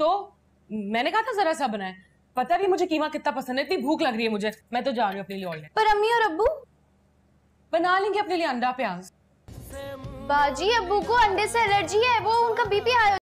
तो मैंने कहा था जरा सा बनाए पता भी मुझे कीमा कितना पसंद है इतनी भूख लग रही है मुझे मैं तो जा रही हूँ अपने लिए और पर अम्मी और अबू बना लेंगे अपने लिए अंडा प्याज बाजी अबू को अंडे से एलर्जी है वो उनका बीपी हाई